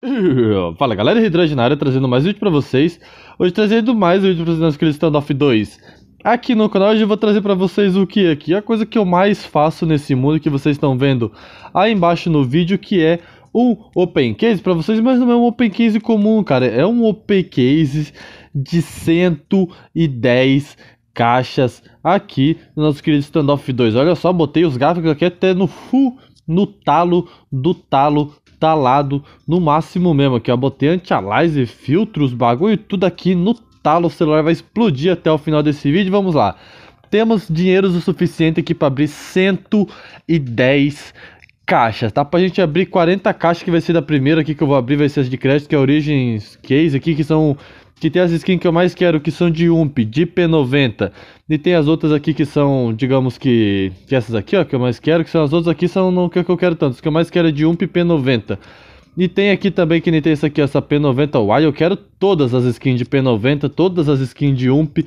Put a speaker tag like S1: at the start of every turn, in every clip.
S1: Fala galera, Hidrante na área, trazendo mais vídeo pra vocês Hoje trazendo mais vídeo pra vocês na escolha Standoff 2 Aqui no canal hoje eu vou trazer pra vocês o que é aqui? A coisa que eu mais faço nesse mundo que vocês estão vendo aí embaixo no vídeo Que é um Open Case pra vocês, mas não é um Open Case comum, cara É um Open Case de 110 caixas aqui no nosso querido Standoff 2 Olha só, botei os gráficos aqui até no full no talo do talo talado no máximo mesmo aqui, ó. Botei anti-alize, filtros, bagulho, tudo aqui no talo. O celular vai explodir até o final desse vídeo. Vamos lá. Temos dinheiros o suficiente aqui para abrir 110 caixas, tá? para gente abrir 40 caixas, que vai ser da primeira aqui que eu vou abrir, vai ser as de crédito, que é Origins Case aqui, que são que tem as skins que eu mais quero, que são de UMP, de P90. E tem as outras aqui que são, digamos que, que essas aqui, ó, que eu mais quero, que são as outras aqui, são não que é eu quero tanto. As que eu mais quero é de UMP e P90. E tem aqui também que nem tem essa aqui, essa P90 Wild. Eu quero todas as skins de P90, todas as skins de UMP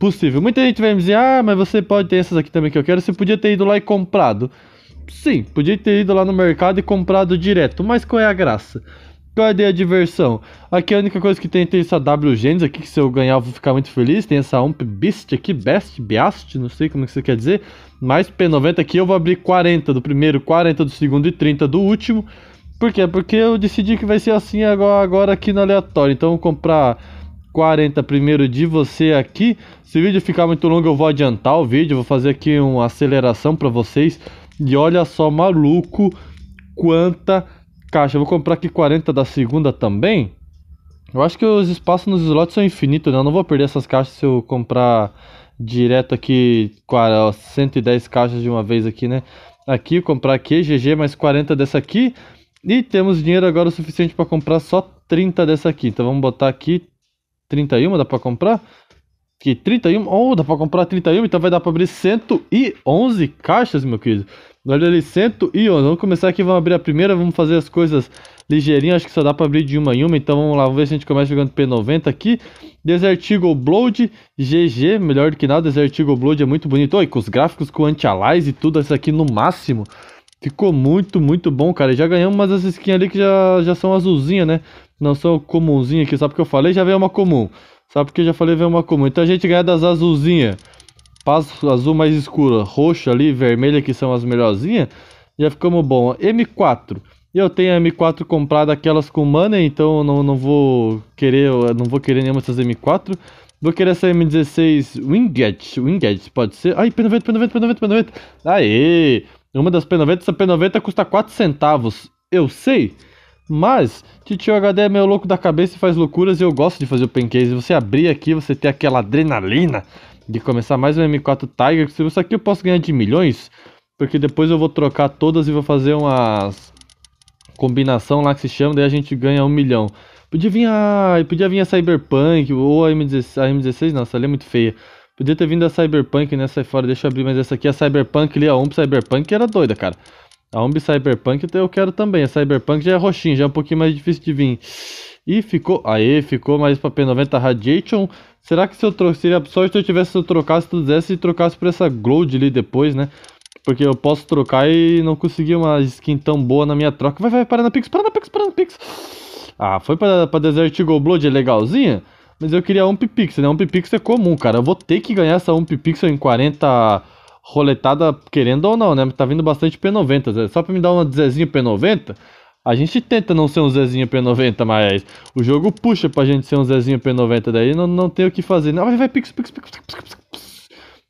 S1: possível. Muita gente vai me dizer, ah, mas você pode ter essas aqui também que eu quero. Você podia ter ido lá e comprado. Sim, podia ter ido lá no mercado e comprado direto, mas qual é a graça? Cadê a diversão? Aqui a única coisa que tem tem essa W aqui, que se eu ganhar eu vou ficar muito feliz. Tem essa Ump Beast aqui, Best, Beast, não sei como é que você quer dizer. Mais P90 aqui, eu vou abrir 40 do primeiro, 40 do segundo e 30 do último. Por quê? Porque eu decidi que vai ser assim agora, agora aqui no aleatório. Então eu vou comprar 40 primeiro de você aqui. Se o vídeo ficar muito longo eu vou adiantar o vídeo, vou fazer aqui uma aceleração para vocês. E olha só, maluco, quanta Caixa, Eu vou comprar aqui 40 da segunda também. Eu acho que os espaços nos slots são infinitos, né? Eu não vou perder essas caixas se eu comprar direto aqui 110 caixas de uma vez aqui, né? Aqui, comprar aqui, GG, mais 40 dessa aqui. E temos dinheiro agora o suficiente para comprar só 30 dessa aqui. Então vamos botar aqui 31, dá para comprar? Que 31, oh, dá pra comprar 31, então vai dar pra abrir 111 caixas, meu querido. Olha ali, 111. Vamos começar aqui, vamos abrir a primeira, vamos fazer as coisas ligeirinho, acho que só dá pra abrir de uma em uma, então vamos lá, vamos ver se a gente começa jogando P90 aqui. Desert Eagle Blood, GG, melhor do que nada, Desert Eagle Blood é muito bonito, e com os gráficos com anti-alize e tudo, isso aqui no máximo. Ficou muito, muito bom, cara, já ganhamos umas as skins ali que já, já são azulzinha, né? Não são comumzinha aqui, só porque eu falei, já veio uma comum sabe porque eu já falei ver uma comum. Então a gente ganha das azulzinhas. azul mais escura, roxa ali, vermelha que são as melhorzinhas. Já ficamos bom. M4. Eu tenho a M4 comprada aquelas com mana, então não, não vou querer, não vou querer nenhuma dessas M4. Vou querer essa M16 Winget, Winget pode ser. Ai, P90, P90, P90, P90. Aê! Uma das P90, essa P90 custa 4 centavos. Eu sei. Mas, Titio HD é meio louco da cabeça e faz loucuras e eu gosto de fazer o pancase. Você abrir aqui, você ter aquela adrenalina de começar mais um M4 Tiger. Se isso aqui eu posso ganhar de milhões, porque depois eu vou trocar todas e vou fazer umas combinação lá que se chama, daí a gente ganha um milhão. Podia vir a, podia vir a Cyberpunk ou a M16, a M16 não, essa ali é muito feia. Podia ter vindo a Cyberpunk nessa né? Sai fora, deixa eu abrir, mas essa aqui é a Cyberpunk, ali a 1 Cyberpunk era doida, cara. A Umbi Cyberpunk eu quero também. A Cyberpunk já é roxinho, já é um pouquinho mais difícil de vir. E ficou. Aê, ficou mais pra P90 Radiation. Será que se eu trocasse só se eu tivesse se eu trocasse tudo dessa e trocasse por essa Gold ali depois, né? Porque eu posso trocar e não consegui uma skin tão boa na minha troca. Vai, vai, para na Pix, para na Pix, para na Pix. Ah, foi pra, pra Desert Go Blood, é legalzinha? Mas eu queria um Pix, né? Um Pix é comum, cara. Eu vou ter que ganhar essa um Pix em 40 roletada, querendo ou não, né? Tá vindo bastante P90. Zé. Só pra me dar uma Zezinho P90, a gente tenta não ser um Zezinho P90, mas o jogo puxa pra gente ser um Zezinho P90. Daí não, não tem o que fazer. Não, né? vai pix, pix, pix, pix, pix, pix.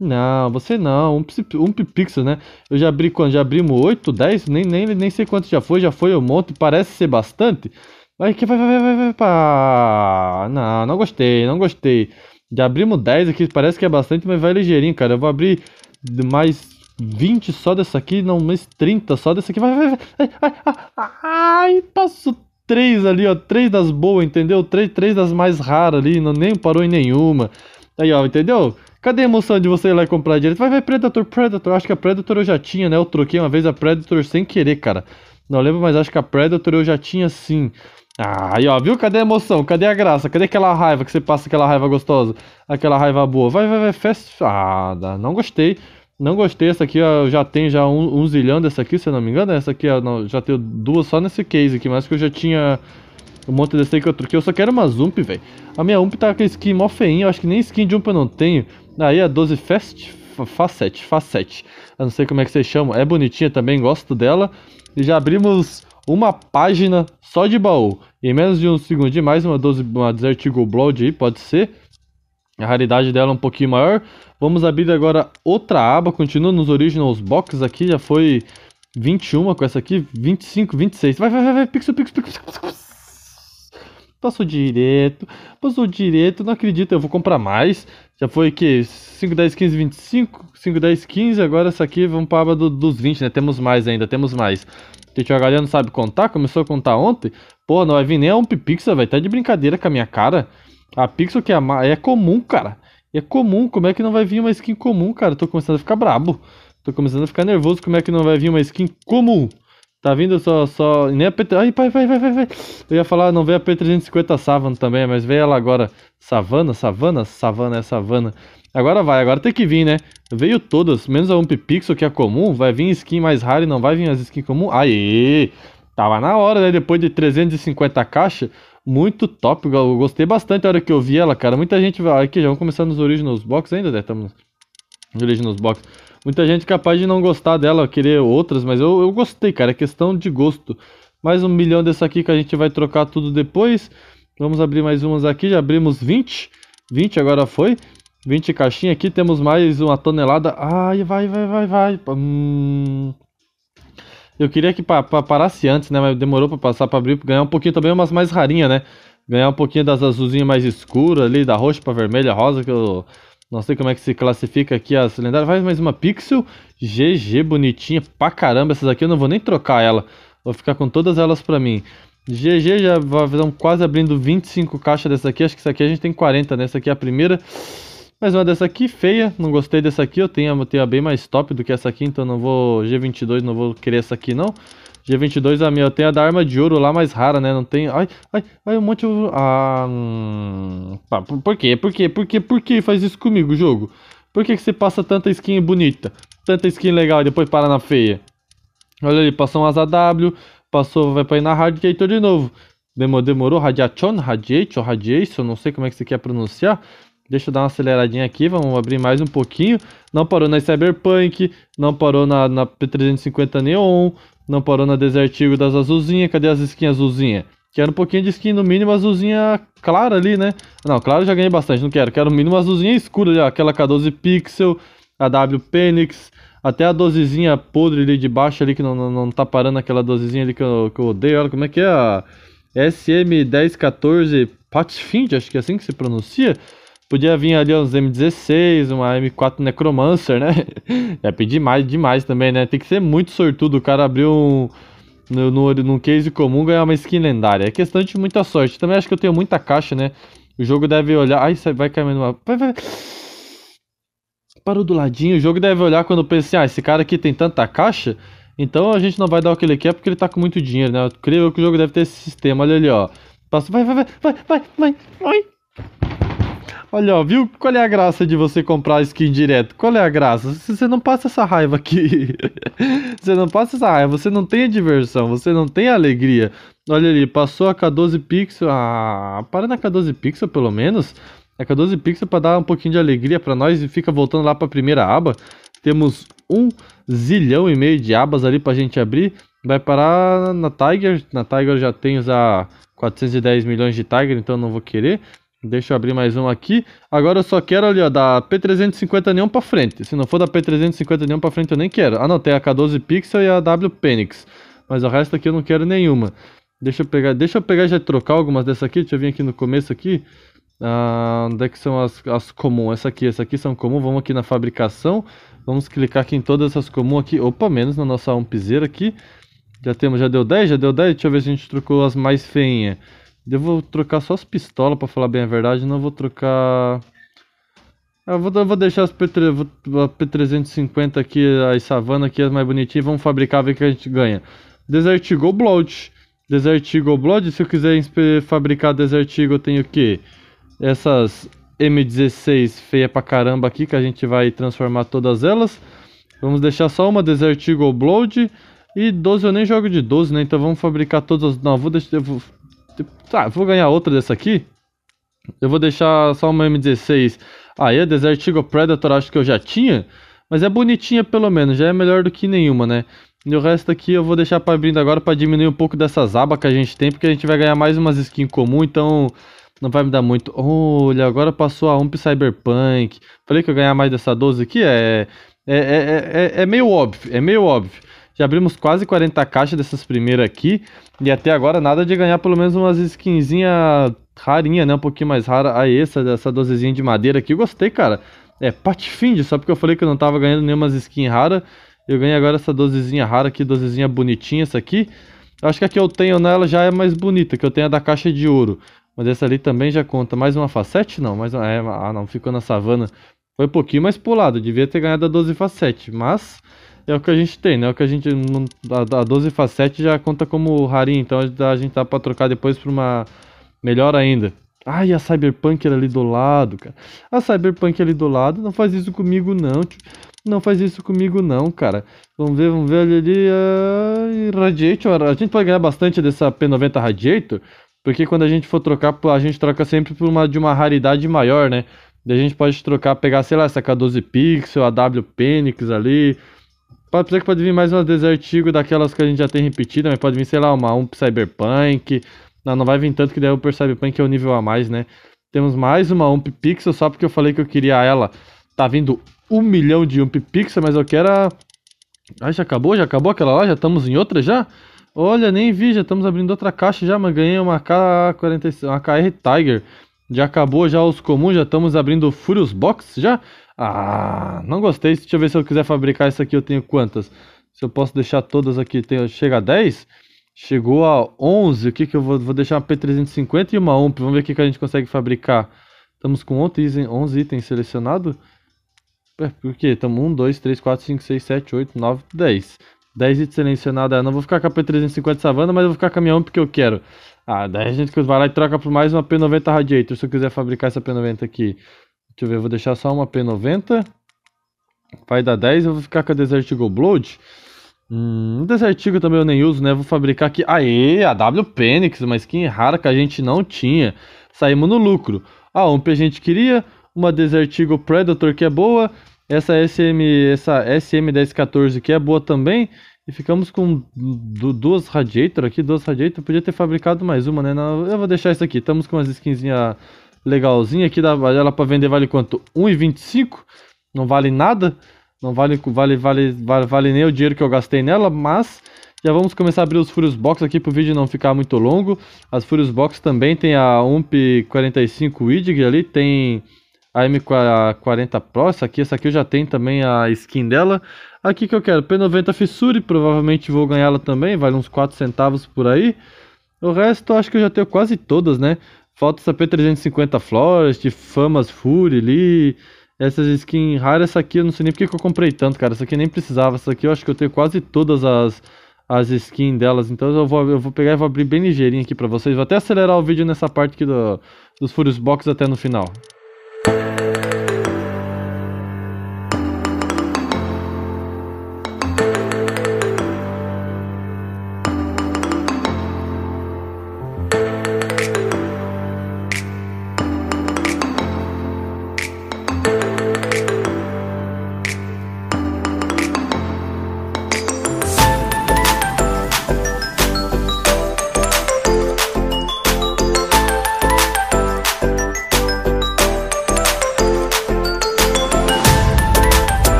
S1: Não, você não, um, um pixel, né? Eu já abri quando? Já abrimos 8, 10, nem, nem, nem sei quanto já foi, já foi um monte, parece ser bastante. Vai, vai, vai, vai, vai, vai, pá. Não, não gostei, não gostei. Já abrimos 10 aqui, parece que é bastante, mas vai ligeirinho, cara. Eu vou abrir de mais 20 só dessa aqui, não, mais 30 só dessa aqui. Vai, vai, vai. Ai, ai, ai passo 3 ali, ó. 3 das boas, entendeu? 3, 3 das mais raras ali, não nem parou em nenhuma. Aí, ó, entendeu? Cadê a emoção de você ir lá comprar direito? Vai ver Predator, Predator. Acho que a Predator eu já tinha, né? Eu troquei uma vez a Predator sem querer, cara. Não lembro, mas acho que a Predator eu já tinha sim. Ah, aí ó, viu? Cadê a emoção? Cadê a graça? Cadê aquela raiva que você passa aquela raiva gostosa? Aquela raiva boa? Vai, vai, vai, festa. Ah, não gostei. Não gostei, essa aqui eu já tenho já um, um zilhão dessa aqui, se eu não me engano. Essa aqui eu não, já tenho duas só nesse case aqui, mas que eu já tinha um monte desse aí que eu troquei. Eu só quero uma Zump, velho. A minha Ump tá com skin mó feinha, eu acho que nem skin de Ump eu não tenho. Aí a 12 Fast Facet, Facet. Eu não sei como é que vocês chamam. É bonitinha também, gosto dela. E já abrimos uma página só de baú. Em menos de um segundo de mais, uma, 12, uma Desert Eagle Blood pode ser. A raridade dela é um pouquinho maior. Vamos abrir agora outra aba, continua nos Originals Box aqui, já foi 21 com essa aqui, 25, 26. Vai, vai, vai, vai, pixel, pixel, pixel, Passou direto, passou direto, não acredito, eu vou comprar mais. Já foi o quê? 5, 10, 15, 25, 5, 10, 15, agora essa aqui vamos para a aba do, dos 20, né? Temos mais ainda, temos mais. Gente, tinha galera não sabe contar, começou a contar ontem. Pô, não vai vir nem a pixel, velho. Tá de brincadeira com a minha cara. A Pixel que é, é comum, cara. É comum, como é que não vai vir uma skin comum, cara? Tô começando a ficar brabo. Tô começando a ficar nervoso, como é que não vai vir uma skin comum? Tá vindo só, só... Nem a P... Ai, pai, vai, vai, vai, vai. Eu ia falar, não veio a P350 Savana também, mas veio ela agora. Savana, Savana, Savana, é Savana. Agora vai, agora tem que vir, né? Veio todas, menos a Ump Pixel, que é comum. Vai vir skin mais rara e não vai vir as skins comuns. Aê! Tava na hora, né? Depois de 350 caixas. Muito top, eu gostei bastante a hora que eu vi ela, cara. Muita gente vai. Aqui, já vamos começar nos Originals Box ainda, né? Estamos nos Originals Box. Muita gente capaz de não gostar dela, querer outras, mas eu, eu gostei, cara. É questão de gosto. Mais um milhão dessa aqui que a gente vai trocar tudo depois. Vamos abrir mais umas aqui. Já abrimos 20. 20 agora foi. 20 caixinhas aqui, temos mais uma tonelada. Ai, vai, vai, vai, vai. Hum... Eu queria que pa pa parasse antes, né? Mas demorou para passar para abrir, pra ganhar um pouquinho também, umas mais rarinhas, né? Ganhar um pouquinho das azulzinhas mais escuras ali, da roxa para vermelha, rosa, que eu não sei como é que se classifica aqui as lendárias. Vai mais uma Pixel GG, bonitinha pra caramba. Essas aqui eu não vou nem trocar ela. Vou ficar com todas elas pra mim. GG já estamos quase abrindo 25 caixas dessa aqui. Acho que essa aqui a gente tem 40, né? Essa aqui é a primeira. Mais uma dessa aqui, feia. Não gostei dessa aqui. Eu tenho, eu tenho a bem mais top do que essa aqui, então não vou... G22, não vou querer essa aqui, não. G22 a minha. Eu tenho a da arma de ouro lá, mais rara, né? Não tem... Ai, ai, ai, um monte... De... Ah... Hum, por, quê? Por quê? Por quê? Por que faz isso comigo, jogo? Por que, que você passa tanta skin bonita? Tanta skin legal e depois para na feia? Olha ali, passou um asa Passou, vai pra ir na Radiator de novo. Demorou, demorou. Radiation, Radiation, Radiation. Não sei como é que você quer pronunciar. Deixa eu dar uma aceleradinha aqui, vamos abrir mais um pouquinho. Não parou na Cyberpunk, não parou na, na P350 Neon, não parou na Desert Eagle das azulzinhas. Cadê as skins azulzinhas? Quero um pouquinho de skin, no mínimo azulzinha clara ali, né? Não, claro já ganhei bastante, não quero. Quero no mínimo azulzinha escura ali, ó. aquela K12 Pixel, a W Penix, até a 12zinha podre ali de baixo ali, que não, não, não tá parando aquela 12zinha ali que eu, que eu odeio. Olha como é que é a SM1014 Patfind, acho que é assim que se pronuncia. Podia vir ali uns M16, uma M4 Necromancer, né? é pedir mais demais também, né? Tem que ser muito sortudo. O cara abriu um. No, no, no case comum ganhar uma skin lendária. É questão de muita sorte. Também acho que eu tenho muita caixa, né? O jogo deve olhar. Ai, vai cair numa. Vai, vai. Parou do ladinho. O jogo deve olhar quando pensa assim: ah, esse cara aqui tem tanta caixa. Então a gente não vai dar o que ele quer porque ele tá com muito dinheiro, né? Eu creio que o jogo deve ter esse sistema. Olha ali, ó. Passa. Vai, vai, vai, vai, vai, vai, vai. Olha, ó, viu? Qual é a graça de você comprar skin direto? Qual é a graça? Você não passa essa raiva aqui. você não passa essa raiva, você não tem a diversão, você não tem a alegria. Olha ali, passou a K12 pixel. Ah, para na K12 pixel pelo menos. A K12 pixel para dar um pouquinho de alegria para nós e fica voltando lá para a primeira aba. Temos um zilhão e meio de abas ali para a gente abrir. Vai parar na Tiger. Na Tiger eu já tenho a 410 milhões de Tiger, então não vou querer. Deixa eu abrir mais um aqui. Agora eu só quero ali, ó, da P350 Neon pra frente. Se não for da P350 Neon pra frente, eu nem quero. Ah, não, tem a K12 Pixel e a W Penix. Mas o resto aqui eu não quero nenhuma. Deixa eu pegar, deixa eu pegar e já trocar algumas dessa aqui. Deixa eu vir aqui no começo aqui. Ah, onde é que são as, as comuns? Essa aqui, essa aqui são comuns. Vamos aqui na fabricação. Vamos clicar aqui em todas essas comuns aqui. Opa, menos na nossa umpizeira aqui. Já temos, já deu 10, já deu 10. Deixa eu ver se a gente trocou as mais feinhas. Eu vou trocar só as pistolas, pra falar bem a verdade. Não vou trocar... Eu vou, eu vou deixar as P3, a P350 aqui, as Savana aqui, as mais bonitinhas. Vamos fabricar, ver o que a gente ganha. Desert Eagle Blood. Desert Eagle Blood, se eu quiser fabricar Desert Eagle, eu tenho o quê? Essas M16 feia pra caramba aqui, que a gente vai transformar todas elas. Vamos deixar só uma Desert Eagle Blood. E 12 eu nem jogo de 12, né? Então vamos fabricar todas as... Não, vou deixar... Eu vou Tipo, tá, vou ganhar outra dessa aqui. Eu vou deixar só uma M16. Aí ah, a Desert Eagle Predator acho que eu já tinha. Mas é bonitinha pelo menos, já é melhor do que nenhuma, né? E o resto aqui eu vou deixar para abrindo agora para diminuir um pouco dessas abas que a gente tem, porque a gente vai ganhar mais umas skins comum, então não vai me dar muito. Olha, agora passou a UMP Cyberpunk. Falei que eu ganhar mais dessa 12 aqui, é é, é, é, é meio óbvio, é meio óbvio. Já abrimos quase 40 caixas dessas primeiras aqui. E até agora nada de ganhar pelo menos umas skinzinhas rarinhas, né? Um pouquinho mais rara. Aí essa, essa dosezinha de madeira aqui. Eu gostei, cara. É, patifinge, só porque eu falei que eu não tava ganhando nenhumas skin rara. Eu ganhei agora essa dosezinha rara aqui, dosezinha bonitinha essa aqui. Acho que a que eu tenho nela já é mais bonita, que eu tenho a da caixa de ouro. Mas essa ali também já conta. Mais uma facete? Não, mais uma... É, ah, não, ficou na savana. Foi um pouquinho mais pulado, devia ter ganhado a 12 facete, mas... É o que a gente tem, né? É o que a gente. A, 12 facete já conta como rarinho, então a gente tá pra trocar depois pra uma melhor ainda. Ai, a Cyberpunk era ali do lado, cara. A Cyberpunk ali do lado, não faz isso comigo não, tio. Não faz isso comigo não, cara. Vamos ver, vamos ver ali, ali uh, Radiator. A gente pode ganhar bastante dessa P90 Radiator, porque quando a gente for trocar, a gente troca sempre por uma de uma raridade maior, né? Daí a gente pode trocar, pegar, sei lá, essa K12 Pixel, a W Penix ali, Pode ser que pode vir mais uma vezes daquelas que a gente já tem repetida, mas pode vir, sei lá, uma um Cyberpunk. Não, não vai vir tanto que daí o Cyberpunk é o um nível a mais, né? Temos mais uma UMP Pixel, só porque eu falei que eu queria ela. Tá vindo um milhão de UMP Pixel, mas eu quero a... Ah, já acabou? Já acabou aquela lá? Já estamos em outra já? Olha, nem vi, já estamos abrindo outra caixa já, mas ganhei uma K47, uma KR Tiger. Já acabou já os comuns, já estamos abrindo Furious Box já? Ah, não gostei. Deixa eu ver se eu quiser fabricar isso aqui, eu tenho quantas? Se eu posso deixar todas aqui, tenho... chega a 10? Chegou a 11. O que que eu vou, vou deixar uma P350 e uma OMP. Vamos ver o que que a gente consegue fabricar. Estamos com 11 itens selecionados. É, por quê? Estamos 1, 2, 3, 4, 5, 6, 7, 8, 9, 10. 10 itens selecionados. Ah, não vou ficar com a P350 Savana, mas eu vou ficar com a minha OMP que eu quero. Ah, daí a gente vai lá e troca por mais uma P90 Radiator, se eu quiser fabricar essa P90 aqui. Deixa eu ver, eu vou deixar só uma P90. Vai dar 10, eu vou ficar com a Desert Eagle Blood. Hum, Desert Eagle também eu nem uso, né? Vou fabricar aqui. Aê, a W Penix, uma skin rara que a gente não tinha. Saímos no lucro. A ah, OMP a gente queria, uma Desert Eagle Predator que é boa, essa SM, essa SM1014 que é boa também. E ficamos com duas Radiator aqui, duas Radiator. Podia ter fabricado mais uma, né? Não, eu vou deixar isso aqui. Estamos com as skinzinhas ah, legalzinha aqui da ela para vender vale quanto? 1,25? Não vale nada, não vale, vale, vale, vale, vale nem o dinheiro que eu gastei nela, mas já vamos começar a abrir os Furious Box aqui para o vídeo não ficar muito longo. As Furious Box também tem a UMP45 Widig ali, tem a M40 Pro, essa aqui, essa aqui eu já tenho também a skin dela. Aqui que eu quero, P90 Fissure, provavelmente vou ganhar ela também, vale uns 4 centavos por aí. O resto acho que eu já tenho quase todas, né? Falta essa P350 Florest, Famas Fury ali, essas skins raras. Essa aqui eu não sei nem porque eu comprei tanto, cara. Essa aqui nem precisava. Essa aqui eu acho que eu tenho quase todas as, as skins delas. Então eu vou, eu vou pegar e vou abrir bem ligeirinho aqui pra vocês. Vou até acelerar o vídeo nessa parte aqui do, dos Furious Box até no final.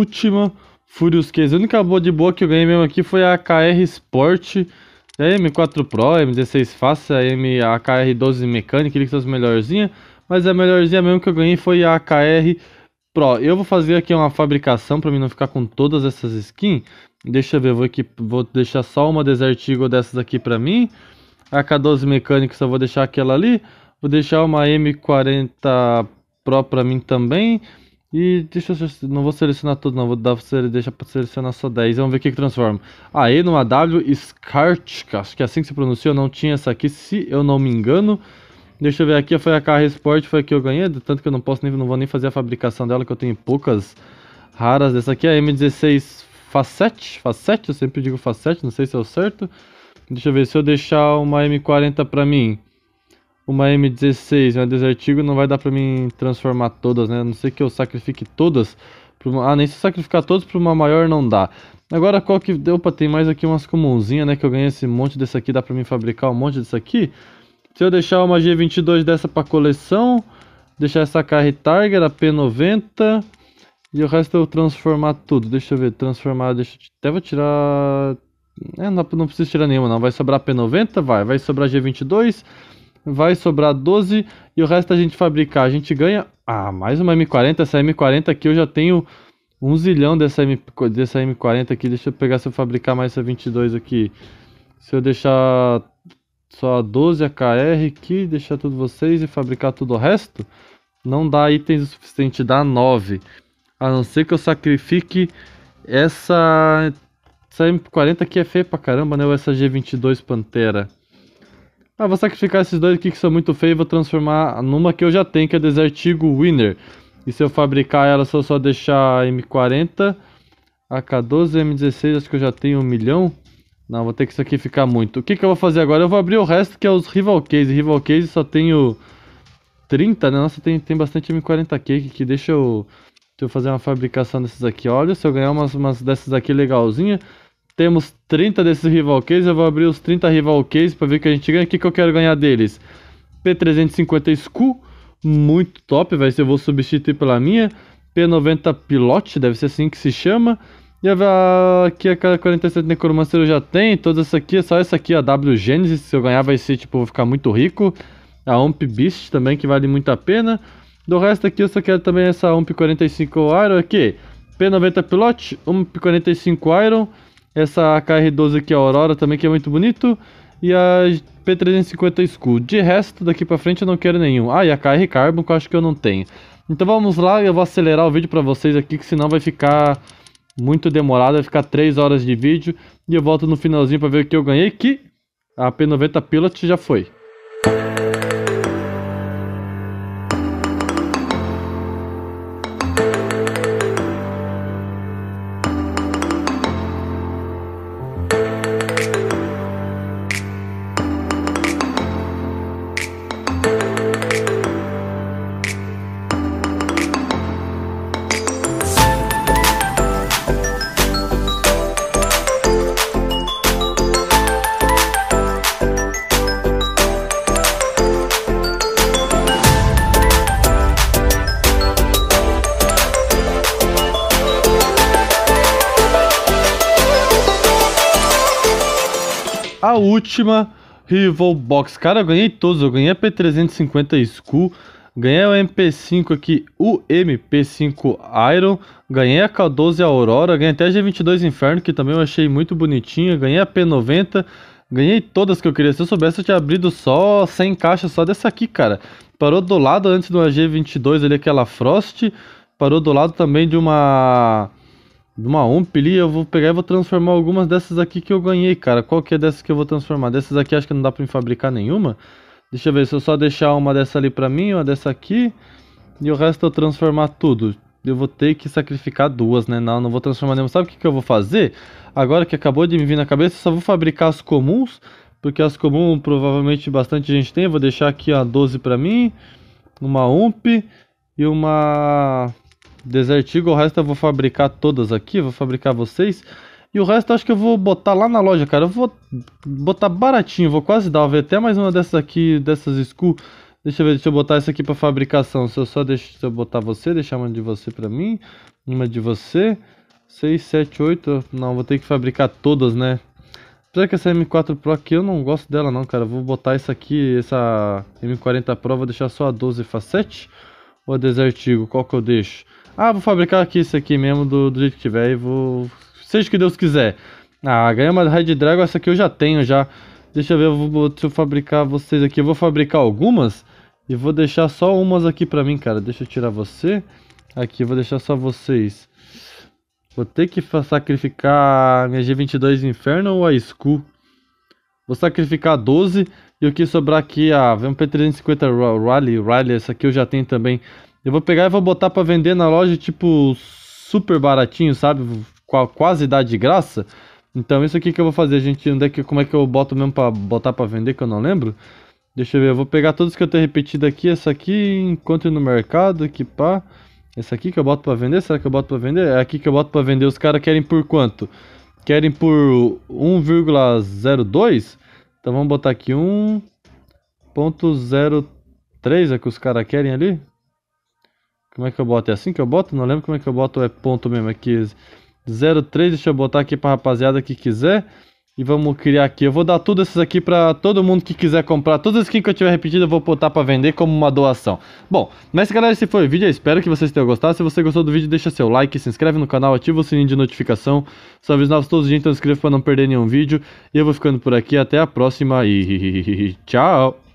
S1: última Furious Case. A única boa de boa que eu ganhei mesmo aqui foi a KR Sport, a é M4 Pro, a M16 Face, a, M, a KR12 Mecânica, que são as melhorzinhas. Mas a melhorzinha mesmo que eu ganhei foi a KR Pro. Eu vou fazer aqui uma fabricação para mim não ficar com todas essas skins. Deixa eu ver, vou, aqui, vou deixar só uma Desert Eagle dessas aqui para mim. A K12 Mecânica, só vou deixar aquela ali. Vou deixar uma M40 Pro para mim também. E deixa eu. Não vou selecionar tudo, não. Vou dar, deixa pra selecionar só 10. Vamos ver o que, que transforma. Aí ah, no AW Skartka, acho que é assim que se pronuncia. Eu não tinha essa aqui, se eu não me engano. Deixa eu ver aqui. Foi a Carra Sport, foi a que eu ganhei. Tanto que eu não posso nem. Não vou nem fazer a fabricação dela, que eu tenho poucas raras. Essa aqui é a M16 Facet. Facet, eu sempre digo Facet, não sei se é o certo. Deixa eu ver se eu deixar uma M40 pra mim uma M16 uma Desert não vai dar pra mim transformar todas, né? A não ser que eu sacrifique todas. Uma... Ah, nem se sacrificar todas pra uma maior não dá. Agora qual que... Opa, tem mais aqui umas comunzinhas, né? Que eu ganhei esse monte desse aqui, dá pra mim fabricar um monte desse aqui. Se eu deixar uma G22 dessa pra coleção, deixar essa carreta Tiger, a P90... E o resto eu transformar tudo. Deixa eu ver, transformar, deixa eu... Até vou tirar... É, não, não preciso tirar nenhuma não. Vai sobrar P90? Vai. Vai sobrar G22? Vai sobrar 12 e o resto a gente fabricar. A gente ganha. Ah, mais uma M40. Essa M40 aqui eu já tenho um zilhão dessa, M, dessa M40 aqui. Deixa eu pegar se eu fabricar mais essa 22 aqui. Se eu deixar só 12 AKR aqui, deixar tudo vocês e fabricar tudo o resto, não dá itens o suficiente, dá 9. A não ser que eu sacrifique essa, essa M40 que é feia pra caramba, né? Ou essa G22 Pantera. Ah, vou sacrificar esses dois aqui que são muito feios e vou transformar numa que eu já tenho, que é Desert Eagle Winner. E se eu fabricar ela, se eu só deixar M40, AK12, M16, acho que eu já tenho um milhão. Não, vou ter que sacrificar muito. O que, que eu vou fazer agora? Eu vou abrir o resto, que é os Rival Case. Rival Case só tenho 30, né? Nossa, tem, tem bastante M40K que, deixa eu... Deixa eu fazer uma fabricação desses aqui. Olha, se eu ganhar umas, umas dessas aqui legalzinha, temos 30 desses rival case, eu vou abrir os 30 rival case para ver o que a gente ganha. O que, que eu quero ganhar deles? P350 sku muito top, vai ser, eu vou substituir pela minha. P90 Pilote, deve ser assim que se chama. E a, aqui a 47 Necromancer eu já tenho, toda essa aqui, é só essa aqui, a W Genesis, se eu ganhar vai ser, tipo, vou ficar muito rico. A Omp Beast também, que vale muito a pena. Do resto aqui eu só quero também essa Omp 45 Iron aqui. P90 Pilote, Omp 45 Iron... Essa KR-12 aqui, a Aurora, também que é muito bonito. E a P350 é Skull. De resto, daqui pra frente eu não quero nenhum. Ah, e a KR Carbon, que eu acho que eu não tenho. Então vamos lá, eu vou acelerar o vídeo pra vocês aqui, que senão vai ficar muito demorado. Vai ficar 3 horas de vídeo. E eu volto no finalzinho pra ver o que eu ganhei, que a P90 Pilot já foi. última Rival Box. Cara, eu ganhei todos. Eu ganhei a P350 Skull. Ganhei o MP5 aqui, o MP5 Iron. Ganhei a K12 Aurora. Ganhei até a G22 Inferno, que também eu achei muito bonitinha. Ganhei a P90. Ganhei todas que eu queria. Se eu soubesse, eu tinha abrido só 100 caixas só dessa aqui, cara. Parou do lado antes de uma G22 ali, aquela Frost. Parou do lado também de uma de uma ali, eu vou pegar e vou transformar algumas dessas aqui que eu ganhei, cara. Qual que é dessas que eu vou transformar? Dessas aqui acho que não dá pra fabricar nenhuma. Deixa eu ver, se eu só deixar uma dessa ali pra mim, uma dessa aqui, e o resto eu transformar tudo. Eu vou ter que sacrificar duas, né? Não, não vou transformar nenhuma. Sabe o que, que eu vou fazer? Agora que acabou de me vir na cabeça, eu só vou fabricar as comuns, porque as comuns provavelmente bastante gente tem. Eu vou deixar aqui a 12 pra mim, uma UMP e uma Desertigo, o resto eu vou fabricar todas aqui, vou fabricar vocês. E o resto acho que eu vou botar lá na loja, cara. Eu vou botar baratinho, vou quase dar. Vou até mais uma dessas aqui, dessas school. Deixa eu ver, deixa eu botar essa aqui pra fabricação. Se eu só deixo, se eu botar você, deixar uma de você pra mim. Uma de você. 6, 7, 8. Não, vou ter que fabricar todas, né? Apesar que essa M4 Pro aqui eu não gosto dela não, cara. Vou botar essa aqui, essa M40 Pro, vou deixar só a 12 Facete ou a Desertigo. Qual que eu deixo? Ah, vou fabricar aqui isso aqui mesmo do, do jeito que tiver e vou. Seja o que Deus quiser. Ah, a uma Red Dragon, essa aqui eu já tenho já. Deixa eu ver, eu vou, deixa eu fabricar vocês aqui. Eu vou fabricar algumas e vou deixar só umas aqui pra mim, cara. Deixa eu tirar você. Aqui, vou deixar só vocês. Vou ter que sacrificar minha G22 Inferno ou a Skull? Vou sacrificar 12 e o que sobrar aqui, a ah, p 350 Rally, Rally, essa aqui eu já tenho também. Eu vou pegar e vou botar para vender na loja, tipo, super baratinho, sabe? Quase dá de graça. Então isso aqui que eu vou fazer, gente, onde é que, como é que eu boto mesmo para botar para vender, que eu não lembro. Deixa eu ver, eu vou pegar todos que eu tenho repetido aqui, essa aqui, encontro no mercado, que Essa aqui que eu boto para vender, será que eu boto para vender? É aqui que eu boto para vender, os caras querem por quanto? Querem por 1,02? Então vamos botar aqui 1.03 é que os caras querem ali. Como é que eu boto? É assim que eu boto? Não lembro como é que eu boto. É ponto mesmo aqui. É 03, deixa eu botar aqui pra rapaziada que quiser. E vamos criar aqui. Eu vou dar tudo esses aqui para todo mundo que quiser comprar. Todas as skins que eu tiver repetido eu vou botar para vender como uma doação. Bom, mas galera, esse foi o vídeo. Eu espero que vocês tenham gostado. Se você gostou do vídeo, deixa seu like, se inscreve no canal, ativa o sininho de notificação. São avisos novos todos os dias, então inscreva para não perder nenhum vídeo. E eu vou ficando por aqui. Até a próxima e tchau!